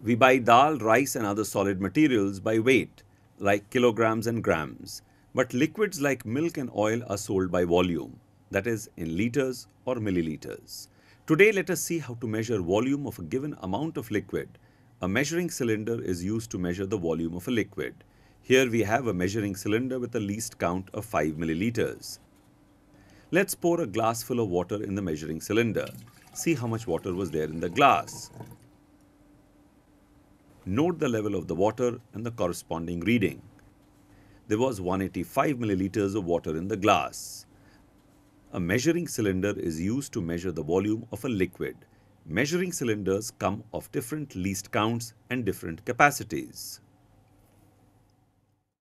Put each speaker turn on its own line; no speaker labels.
We buy dal, rice and other solid materials by weight like kilograms and grams. But liquids like milk and oil are sold by volume that is in liters or milliliters. Today let us see how to measure volume of a given amount of liquid. A measuring cylinder is used to measure the volume of a liquid. Here we have a measuring cylinder with a least count of 5 milliliters. Let's pour a glass full of water in the measuring cylinder. See how much water was there in the glass. Note the level of the water and the corresponding reading. There was 185 milliliters of water in the glass. A measuring cylinder is used to measure the volume of a liquid. Measuring cylinders come of different least counts and different capacities.